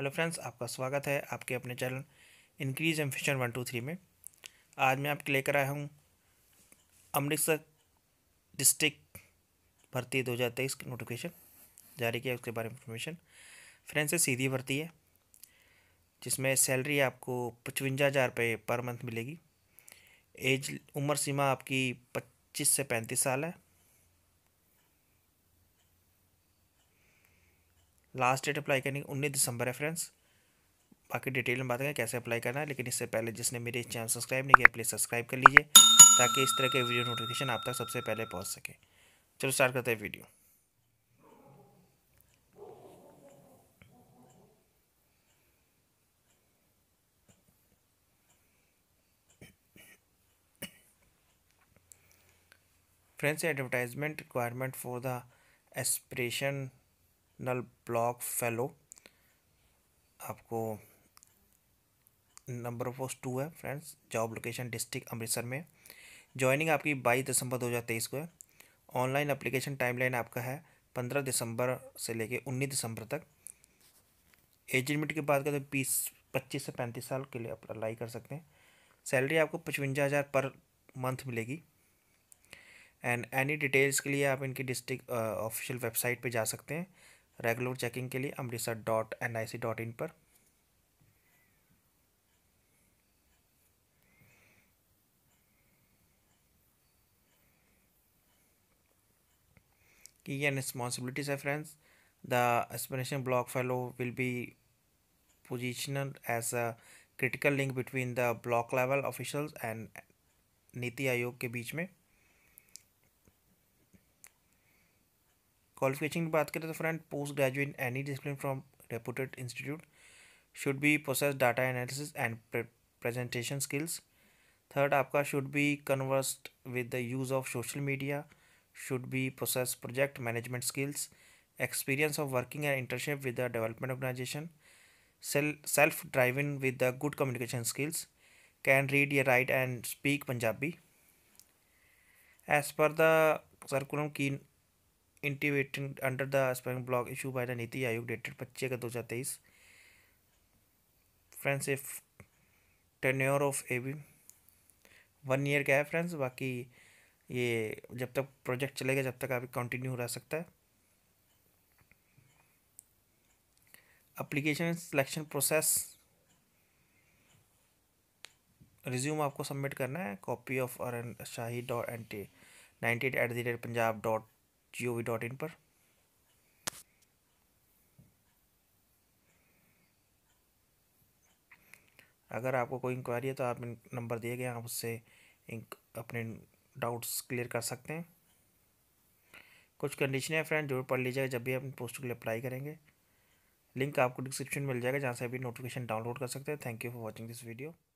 hello friends आपका स्वागत है आपके अपने channel increase M fission one two three में आज मैं आपके लेकर आया हूँ अमृतसर डिस्ट्रिक्ट भर्ती दो हज़ार तेईस नोटिफिकेशन जारी किया उसके बारे में इंफॉर्मेशन फ्रेंड्स ये सीधी भर्ती है जिसमें सैलरी आपको पचवंजा हज़ार रुपये पर मंथ मिलेगी एज उम्र सीमा आपकी पच्चीस से पैंतीस साल है लास्ट डेट अप्लाई करने की उन्नीस दिसंबर है फ्रेंड्स बाकी डिटेल में बात करें कैसे अप्लाई करना है लेकिन इससे पहले जिसने मेरे चैनल सब्सक्राइब नहीं किया प्लीज़ सब्सक्राइब कर लीजिए ताकि इस तरह के वीडियो नोटिफिकेशन आप तक सबसे पहले पहुँच सके चलो स्टार्ट करते हैं video friends advertisement requirement for the aspirational block fellow आपको नंबर ऑफ पोस्ट टू है friends job location district Amritsar में ज्वाइनिंग आपकी बाईस दिसंबर तेईस को है ऑनलाइन अप्लीकेशन टाइमलाइन आपका है पंद्रह दिसंबर से लेके उन्नीस दिसंबर तक एज लिमिट की बात करें तो बीस पच्चीस से पैंतीस साल के लिए आप अप्लाई कर सकते हैं सैलरी आपको पचवंजा हज़ार पर मंथ मिलेगी एंड एनी डिटेल्स के लिए आप इनकी डिस्ट्रिक्ट ऑफिशियल वेबसाइट पे जा सकते हैं रेगुलर चेकिंग के लिए Amritsar dot N I C dot in पर key and responsibilities are friends the explanation block fellow will be positioned as a critical link between the block level officials and नीति आयोग के बीच में क्वालिफिकेशन की बात करें तो friend post graduate any discipline from reputed institute should be process data analysis and presentation skills third आपका should be conversed with the use of social media should be process project management skills experience of working and internship with the development organisation self driving with the good communication skills can read या write and speak Punjabi as per the circular की initiating under the aspirin block issue by the NITI Aayog dated पच्चीस अगस्त तेईस friends if tenure of A B one year का है friends बाकी ये जब तक प्रोजेक्ट चलेगा जब तक आप कंटिन्यू रह सकता है अप्लीकेशन सिलेक्शन प्रोसेस रिज्यूम आपको सबमिट करना है copy of R N Shahi dot N T at at the rate Punjab dot G O V dot in पर अगर आपको कोई इंक्वायरी है तो आप नंबर दिए गए आप उससे अपने डाउट्स क्लियर कर सकते हैं कुछ कंडीशन है फ्रेंड जरूर पढ़ लीजिएगा जब भी आप पोस्ट के लिए अप्लाई करेंगे लिंक आपको डिस्क्रिप्शन में मिल जाएगा जहाँ से अभी नोटिफिकेशन डाउनलोड कर सकते हैं thank you for watching this video